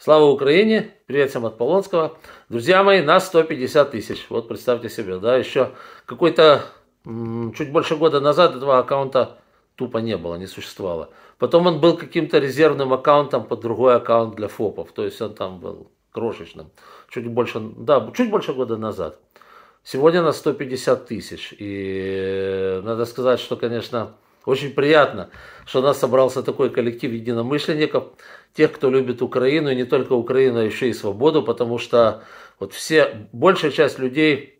Слава Украине! Привет всем от Полонского. Друзья мои, нас 150 тысяч. Вот представьте себе, да, еще какой-то чуть больше года назад этого аккаунта тупо не было, не существовало. Потом он был каким-то резервным аккаунтом под другой аккаунт для ФОПов. То есть он там был крошечным. Чуть больше, да, чуть больше года назад. Сегодня нас 150 тысяч. И э, надо сказать, что, конечно, очень приятно, что у нас собрался такой коллектив единомышленников, тех, кто любит Украину, и не только Украину, а еще и свободу, потому что вот все, большая часть людей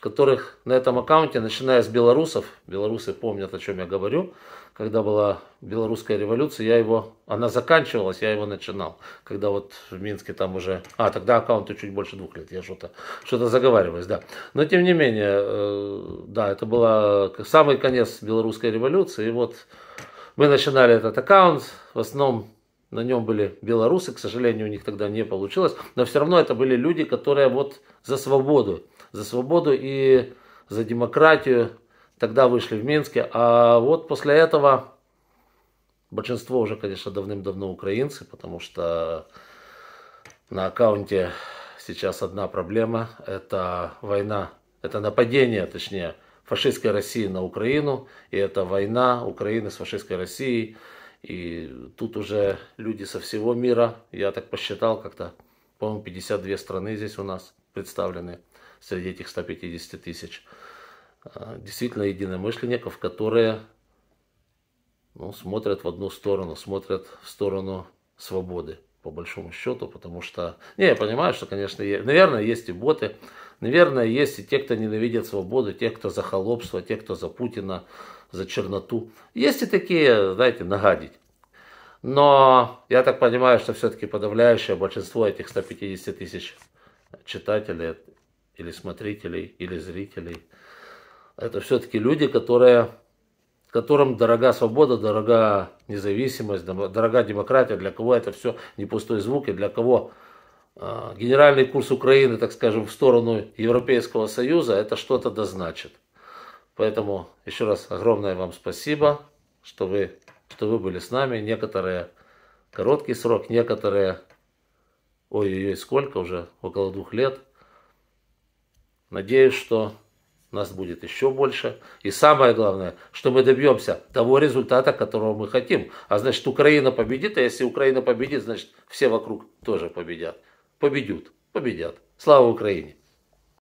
которых на этом аккаунте, начиная с белорусов, белорусы помнят, о чем я говорю, когда была белорусская революция, я его, она заканчивалась, я его начинал, когда вот в Минске там уже, а, тогда аккаунту чуть больше двух лет, я что-то что, -то, что заговариваюсь, да. Но тем не менее, э, да, это был самый конец белорусской революции, и вот мы начинали этот аккаунт, в основном на нем были белорусы, к сожалению, у них тогда не получилось, но все равно это были люди, которые вот за свободу, за свободу и за демократию тогда вышли в Минске, а вот после этого большинство уже, конечно, давным-давно украинцы, потому что на аккаунте сейчас одна проблема, это война, это нападение, точнее, фашистской России на Украину, и это война Украины с фашистской Россией, и тут уже люди со всего мира, я так посчитал как-то, по-моему, 52 страны здесь у нас представлены среди этих 150 тысяч. А, действительно единомышленников, которые ну, смотрят в одну сторону, смотрят в сторону свободы по большому счету, потому что, не, я понимаю, что, конечно, е... наверное, есть и боты, наверное, есть и те, кто ненавидят свободу, те, кто за холопство, те, кто за Путина, за черноту. Есть и такие, знаете, нагадить. Но я так понимаю, что все-таки подавляющее большинство этих 150 тысяч читателей или смотрителей, или зрителей, это все-таки люди, которые которым дорога свобода, дорога независимость, дорога демократия, для кого это все не пустой звук и для кого э, генеральный курс Украины, так скажем, в сторону Европейского Союза, это что-то дозначит. Поэтому еще раз огромное вам спасибо, что вы, что вы были с нами. Некоторые короткий срок, некоторые, ой-ой-ой, сколько уже, около двух лет. Надеюсь, что нас будет еще больше. И самое главное, что мы добьемся того результата, которого мы хотим. А значит, Украина победит, а если Украина победит, значит, все вокруг тоже победят. Победят, победят. Слава Украине!